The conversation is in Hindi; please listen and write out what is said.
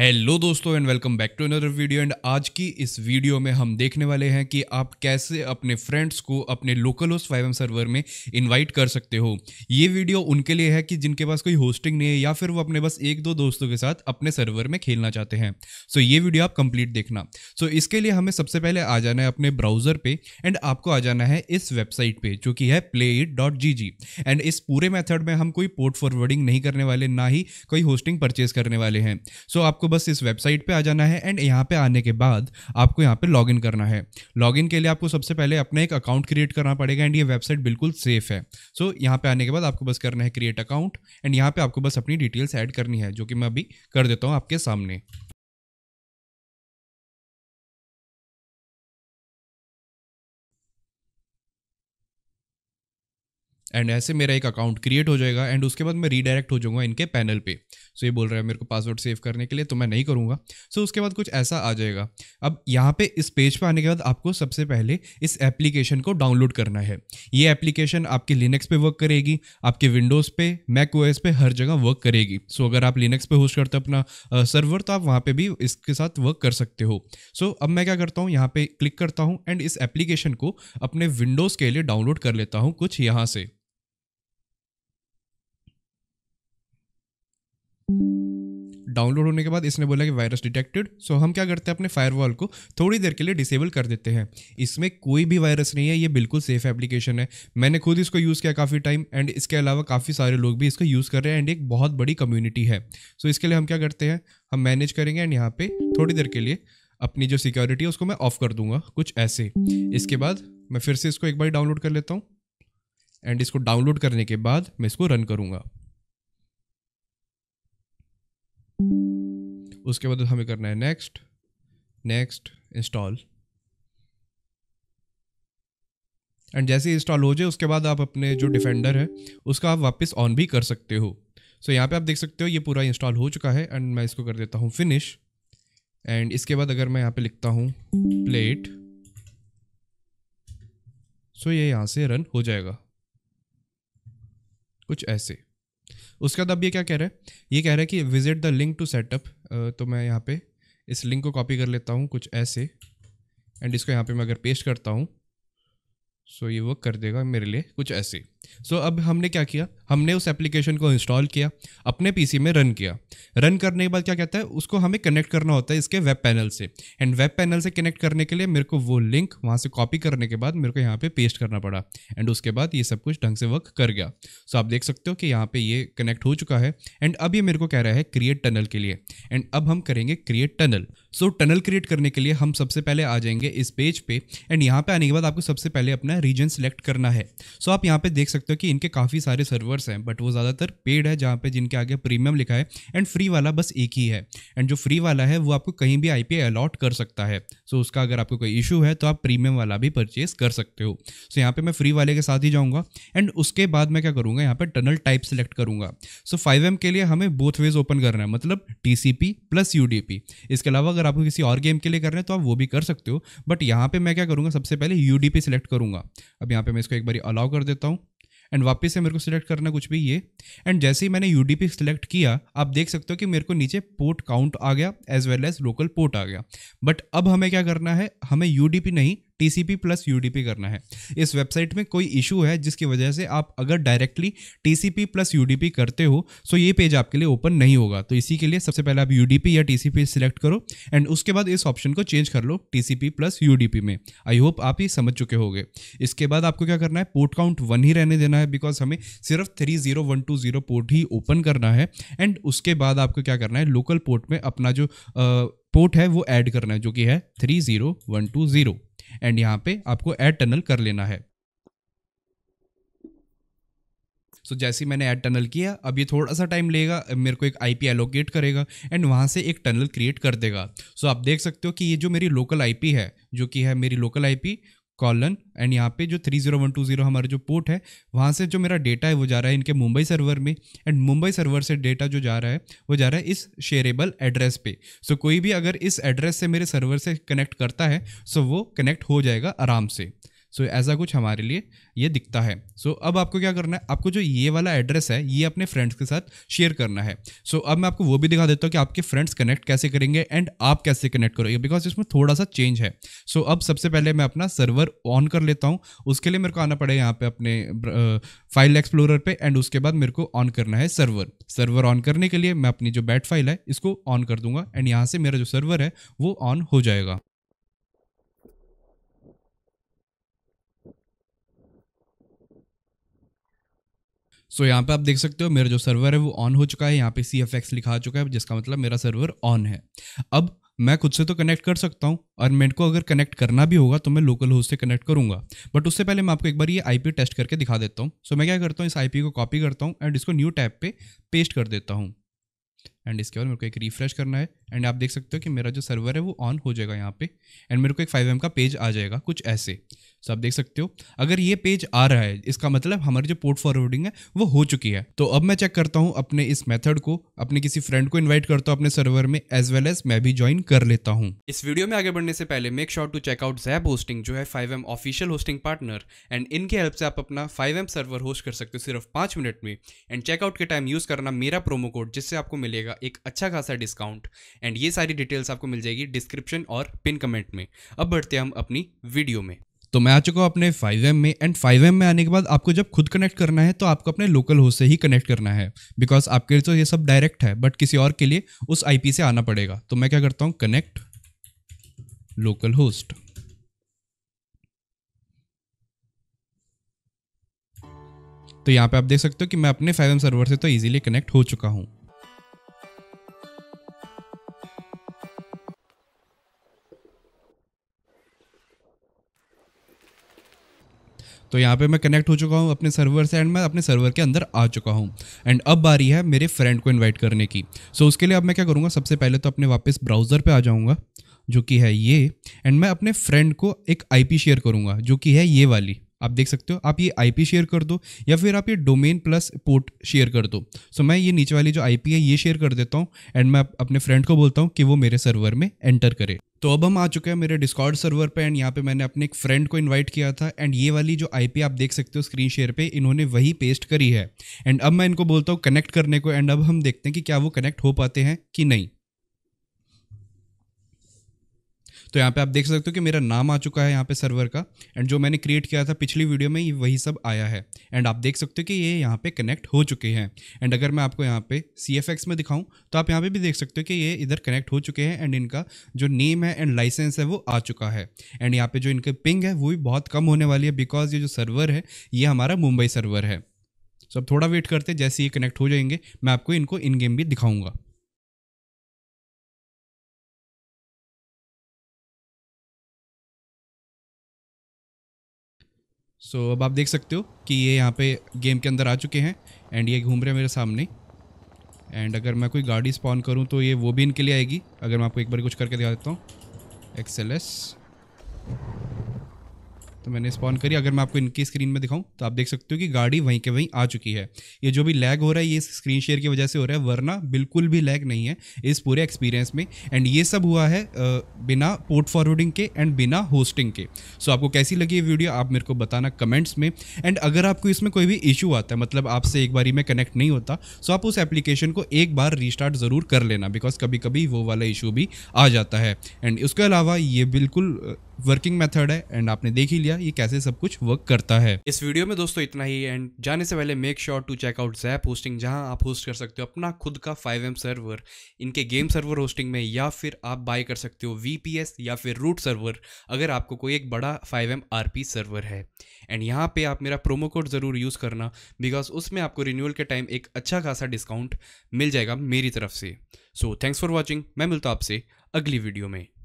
हेलो दोस्तों and welcome back to another video एंड आज की इस वीडियो में हम देखने वाले हैं कि आप कैसे अपने फ्रेंड्स को अपने लोकल होस्ट फाइव सर्वर में इनवाइट कर सकते हो ये वीडियो उनके लिए है कि जिनके पास कोई होस्टिंग नहीं है या फिर वो अपने बस एक दो दोस्तों के साथ अपने सर्वर में खेलना चाहते हैं सो so, ये वीडियो आप कंप्लीट देखना सो so, इसके लिए हमें सबसे पहले आ जाना है अपने ब्राउजर पर एंड आपको आ जाना है इस वेबसाइट पर जो कि है प्ले एंड इस पूरे मेथड में हम कोई पोर्ट फॉरवर्डिंग नहीं करने वाले ना ही कोई होस्टिंग परचेज करने वाले हैं सो so, आपको बस इस वेबसाइट पे आ जाना है एंड यहाँ पे आने के बाद आपको यहाँ पे लॉगिन करना है लॉगिन के लिए आपको सबसे पहले अपना एक अकाउंट क्रिएट करना पड़ेगा एंड ये वेबसाइट बिल्कुल सेफ है सो so, यहाँ पे आने के बाद आपको बस करना है क्रिएट अकाउंट एंड यहाँ पे आपको बस अपनी डिटेल्स ऐड करनी है जो कि मैं अभी कर देता हूँ आपके सामने एंड ऐसे मेरा एक अकाउंट क्रिएट हो जाएगा एंड उसके बाद मैं रीडायरेक्ट हो जाऊंगा इनके पैनल पे सो so ये बोल रहा है मेरे को पासवर्ड सेव करने के लिए तो मैं नहीं करूँगा सो so उसके बाद कुछ ऐसा आ जाएगा अब यहाँ पे इस पेज पे आने के बाद आपको सबसे पहले इस एप्लीकेशन को डाउनलोड करना है ये एप्लीकेशन आपके लिनक्स पे वर्क करेगी आपके विंडोज़ पे मैक ओएस पे हर जगह वर्क करेगी सो so अगर आप लिनक्स पे होस्ट करते हो अपना सर्वर तो आप वहाँ पर भी इसके साथ वर्क कर सकते हो सो so अब मैं क्या करता हूँ यहाँ पर क्लिक करता हूँ एंड इस एप्लीकेशन को अपने विंडोज़ के लिए डाउनलोड कर लेता हूँ कुछ यहाँ से डाउनलोड होने के बाद इसने बोला कि वायरस डिटेक्टेड सो हम क्या करते हैं अपने फायरवॉल को थोड़ी देर के लिए डिसेबल कर देते हैं इसमें कोई भी वायरस नहीं है ये बिल्कुल सेफ एप्लीकेशन है मैंने खुद इसको यूज़ किया काफ़ी टाइम एंड इसके अलावा काफ़ी सारे लोग भी इसको यूज़ कर रहे हैं एंड एक बहुत बड़ी कम्युनिटी है सो so इसके लिए हम क्या करते हैं हम मैनेज करेंगे एंड यहाँ पर थोड़ी देर के लिए अपनी जो सिक्योरिटी है उसको मैं ऑफ कर दूंगा कुछ ऐसे इसके बाद मैं फिर से इसको एक बार डाउनलोड कर लेता हूँ एंड इसको डाउनलोड करने के बाद मैं इसको रन करूँगा उसके बाद हमें करना है नेक्स्ट नेक्स्ट इंस्टॉल एंड जैसे इंस्टॉल हो जाए उसके बाद आप अपने जो डिफेंडर है उसका आप वापस ऑन भी कर सकते हो सो so, यहाँ पे आप देख सकते हो ये पूरा इंस्टॉल हो चुका है एंड मैं इसको कर देता हूँ फिनिश एंड इसके बाद अगर मैं यहाँ पे लिखता हूँ प्लेट सो so, ये यहाँ से रन हो जाएगा कुछ ऐसे उसके बाद अब ये क्या कह रहा है ये कह रहा है कि visit the link to setup तो मैं यहाँ पे इस लिंक को कॉपी कर लेता हूँ कुछ ऐसे एंड इसको यहाँ पे मैं अगर पेस्ट करता हूँ सो so ये वर्क कर देगा मेरे लिए कुछ ऐसे सो so, अब हमने क्या किया हमने उस एप्लीकेशन को इंस्टॉल किया अपने पीसी में रन किया रन करने के बाद क्या कहता है उसको हमें कनेक्ट करना होता है इसके वेब पैनल से एंड वेब पैनल से कनेक्ट करने के लिए मेरे को वो लिंक वहाँ से कॉपी करने के बाद मेरे को यहाँ पे पेस्ट करना पड़ा एंड उसके बाद ये सब कुछ ढंग से वर्क कर गया सो so, आप देख सकते हो कि यहाँ पर ये कनेक्ट हो चुका है एंड अब ये मेरे को कह रहा है क्रिएट टनल के लिए एंड अब हम करेंगे create tunnel so tunnel create करने के लिए हम सबसे पहले आ जाएंगे इस पेज पर एंड यहाँ पर आने के बाद आपको सबसे पहले अपना रीजन सेलेक्ट करना है सो आप यहाँ पर देख सकते हो कि इनके काफ़ी सारे सर्वर्स हैं बट वो ज़्यादातर पेड है जहाँ पे जिनके आगे प्रीमियम लिखा है एंड फ्री वाला बस एक ही है एंड जो फ्री वाला है वो आपको कहीं भी आई अलॉट कर सकता है सो so, उसका अगर आपको कोई इशू है तो आप प्रीमियम वाला भी परचेज कर सकते हो सो so, यहाँ पर मैं फ्री वाले के साथ ही जाऊँगा एंड उसके बाद मैं क्या करूँगा यहाँ पर टनल टाइप सेलेक्ट करूँगा सो फाइव के लिए हमें बोथ वेज ओपन करना है मतलब टी प्लस यू इसके अलावा अगर आपको किसी और गेम के लिए करना है तो आप वो भी कर सकते हो बट यहाँ पर मैं क्या करूँगा सबसे पहले यू सेलेक्ट करूँगा अब यहाँ पर मैं इसको एक बार अलाउ कर देता हूँ एंड वापस से मेरे को सिलेक्ट करना कुछ भी ये एंड जैसे ही मैंने यू सिलेक्ट किया आप देख सकते हो कि मेरे को नीचे पोर्ट काउंट आ गया as well as local port आ गया बट अब हमें क्या करना है हमें यू नहीं टीसीपी प्लस यूडीपी करना है इस वेबसाइट में कोई इशू है जिसकी वजह से आप अगर डायरेक्टली टीसीपी प्लस यूडीपी करते हो सो ये पेज आपके लिए ओपन नहीं होगा तो इसी के लिए सबसे पहले आप UDP या पी सिलेक्ट करो एंड उसके बाद इस ऑप्शन को चेंज कर लो पी प्लस यूडीपी में आई होप आप ही समझ चुके होंगे इसके बाद आपको क्या करना है पोर्ट काउंट वन ही रहने देना है बिकॉज हमें सिर्फ three zero one two zero port ही ओपन करना है एंड उसके बाद आपको क्या करना है लोकल पोर्ट में अपना जो आ, पोर्ट है वो ऐड करना है जो कि है three zero one two zero and यहाँ पे आपको एड टनल कर लेना है सो so, जैसे मैंने एड टनल किया अब ये थोड़ा सा टाइम लेगा मेरे को एक आईपी एलोकेट करेगा एंड वहां से एक टनल क्रिएट कर देगा सो so, आप देख सकते हो कि ये जो मेरी लोकल आईपी है जो कि है मेरी लोकल आईपी कॉलन एंड यहाँ पे जो three zero one two zero हमारा जो पोर्ट है वहाँ से जो मेरा डेटा है वो जा रहा है इनके मुंबई सर्वर में एंड मुंबई सर्वर से डेटा जो जा रहा है वो जा रहा है इस शेयरेबल एड्रेस पे सो so, कोई भी अगर इस एड्रेस से मेरे सर्वर से कनेक्ट करता है सो so वो कनेक्ट हो जाएगा आराम से सो ऐसा कुछ हमारे लिए ये दिखता है सो so, अब आपको क्या करना है आपको जो ये वाला एड्रेस है ये अपने फ्रेंड्स के साथ शेयर करना है सो so, अब मैं आपको वो भी दिखा देता हूँ कि आपके फ्रेंड्स कनेक्ट कैसे करेंगे एंड आप कैसे कनेक्ट करोगे बिकॉज इसमें थोड़ा सा चेंज है सो so, अब सबसे पहले मैं अपना सर्वर ऑन कर लेता हूँ उसके लिए मेरे को आना पड़ेगा यहाँ पर अपने फाइल एक्सप्लोरर पर एंड उसके बाद मेरे को ऑन करना है सर्वर सर्वर ऑन करने के लिए मैं अपनी जो बैट फाइल है इसको ऑन कर दूंगा एंड यहाँ से मेरा जो सर्वर है वो ऑन हो जाएगा सो यहाँ पे आप देख सकते हो मेरा जो सर्वर है वो ऑन हो चुका है यहाँ पे सी एफ एक्स लिखा चुका है जिसका मतलब मेरा सर्वर ऑन है अब मैं खुद से तो कनेक्ट कर सकता हूँ और मेरे को अगर कनेक्ट करना भी होगा तो मैं लोकल होस्ट से कनेक्ट करूँगा बट उससे पहले मैं आपको एक बार ये आईपी टेस्ट करके दिखा देता हूँ सो so, मैं क्या करता हूँ इस आईपी को कॉपी करता हूँ एंड इसको न्यू टैब पे पेस्ट कर देता हूँ एंड इसके बाद मेरे को एक रिफ्रेश करना है एंड आप देख सकते हो कि मेरा जो सर्वर है वो ऑन हो जाएगा यहाँ पे एंड मेरे को एक फाइव एम का पेज आ जाएगा कुछ ऐसे सो आप देख सकते हो अगर ये पेज आ रहा है इसका मतलब हमारी जो पोर्ट फॉरवर्डिंग है वो हो चुकी है तो अब मैं चेक करता हूँ अपने इस मेथड को अपने किसी फ्रेंड को इन्वाइट करता हूँ अपने सर्वर में एज वेल एज मैं भी ज्वाइन कर लेता हूँ इस वीडियो में आगे बढ़ने से पहले make sure to checkout zap hosting जो है five M official hosting partner and इनके हेल्प से आप अपना फाइव एम सर्वर होस्ट कर सकते हो सिर्फ पाँच मिनट में एंड चेकआउट के टाइम यूज़ करना मेरा प्रोमो कोड जिससे आपको मिलेगा एक अच्छा खासा डिस्काउंट एंड ये सारी डिटेल्स आपको मिल जाएगी डिस्क्रिप्शन और पिन कमेंट में अब बढ़ते हैं हम अपनी वीडियो में तो मैं आ चुका हूँ अपने फाइव एम में एंड फाइव एम में आने के बाद आपको जब खुद कनेक्ट करना है तो आपको अपने लोकल होस्ट से ही कनेक्ट करना है बिकॉज आपके लिए तो ये सब डायरेक्ट है बट किसी और के लिए उस आईपी से आना पड़ेगा तो मैं क्या करता हूँ कनेक्ट लोकल होस्ट तो यहाँ पे आप देख सकते हो कि मैं अपने फाइव सर्वर से तो इजीली कनेक्ट हो चुका हूँ तो यहाँ पे मैं कनेक्ट हो चुका हूँ अपने सर्वर से एंड मैं अपने सर्वर के अंदर आ चुका हूँ एंड अब बारी है मेरे फ्रेंड को इन्वाइट करने की सो so, उसके लिए अब मैं क्या करूँगा सबसे पहले तो अपने वापस ब्राउज़र पर आ जाऊँगा जो कि है ये एंड मैं अपने फ्रेंड को एक आईपी शेयर करूँगा जो कि है ये वाली आप देख सकते हो आप ये आईपी शेयर कर दो या फिर आप ये डोमेन प्लस पोर्ट शेयर कर दो सो मैं ये नीचे वाली जो आईपी है ये शेयर कर देता हूँ एंड मैं अपने फ्रेंड को बोलता हूँ कि वो मेरे सर्वर में एंटर करे तो अब हम आ चुके हैं मेरे डिस्कॉर्ड सर्वर पे एंड यहाँ पे मैंने अपने एक फ्रेंड को इनवाइट किया था एंड ये वाली जो आईपी आप देख सकते हो स्क्रीन शेयर पे इन्होंने वही पेस्ट करी है एंड अब मैं इनको बोलता हूँ कनेक्ट करने को एंड अब हम देखते हैं कि क्या वो कनेक्ट हो पाते हैं कि नहीं तो यहाँ पे आप देख सकते हो कि मेरा नाम आ चुका है यहाँ पे सर्वर का एंड जो मैंने क्रिएट किया था पिछली वीडियो में ये वही सब आया है एंड आप देख सकते हो कि ये यहाँ पे कनेक्ट हो चुके हैं एंड अगर मैं आपको यहाँ पे सी में दिखाऊँ तो आप यहाँ पे भी देख सकते हो कि ये इधर कनेक्ट हो चुके हैं एंड इनका जो नेम है एंड लाइसेंस है वो आ चुका है एंड यहाँ पे जो इनके पिंग है वो भी बहुत कम होने वाली है बिकॉज ये जो सर्वर है ये हमारा मुंबई सर्वर है सो so, अब थोड़ा वेट करते जैसे ये कनेक्ट हो जाएंगे मैं आपको इनको इन गेम भी दिखाऊंगा सो so, अब आप देख सकते हो कि ये यहाँ पे गेम के अंदर आ चुके हैं एंड ये घूम रहे हैं मेरे सामने एंड अगर मैं कोई गाड़ी स्पॉन करूँ तो ये वो भी इनके लिए आएगी अगर मैं आपको एक बार कुछ करके दिखा देता हूँ एक्सेल तो मैंने स्पॉन करी अगर मैं आपको इनकी स्क्रीन में दिखाऊं तो आप देख सकते हो कि गाड़ी वहीं के वहीं आ चुकी है ये जो भी लैग हो रहा है ये स्क्रीन शेयर की वजह से हो रहा है वरना बिल्कुल भी लैग नहीं है इस पूरे एक्सपीरियंस में एंड ये सब हुआ है बिना पोर्ट फॉरवर्डिंग के एंड बिना होस्टिंग के सो आपको कैसी लगी ये वीडियो आप मेरे को बताना कमेंट्स में एंड अगर आपको इसमें कोई भी इशू आता है मतलब आपसे एक बारी में कनेक्ट नहीं होता सो तो आप उस एप्लीकेशन को एक बार रिस्टार्ट ज़रूर कर लेना बिकॉज कभी कभी वो वाला इशू भी आ जाता है एंड उसके अलावा ये बिल्कुल वर्किंग मेथड है एंड आपने देख ही लिया ये कैसे सब कुछ वर्क करता है इस वीडियो में दोस्तों इतना ही एंड जाने से पहले make sure to check out zap hosting जहां आप होस्ट कर सकते हो अपना खुद का फाइव एम सर्वर इनके गेम सर्वर होस्टिंग में या फिर आप बाय कर सकते हो वी या फिर रूट सर्वर अगर आपको कोई एक बड़ा फाइव एम सर्वर है एंड यहाँ पे आप मेरा प्रोमो कोड ज़रूर यूज़ करना बिकॉज उसमें आपको रिन्यूअल के टाइम एक अच्छा खासा डिस्काउंट मिल जाएगा मेरी तरफ से सो थैंक्स फॉर वॉचिंग मैं मिलता आपसे अगली वीडियो में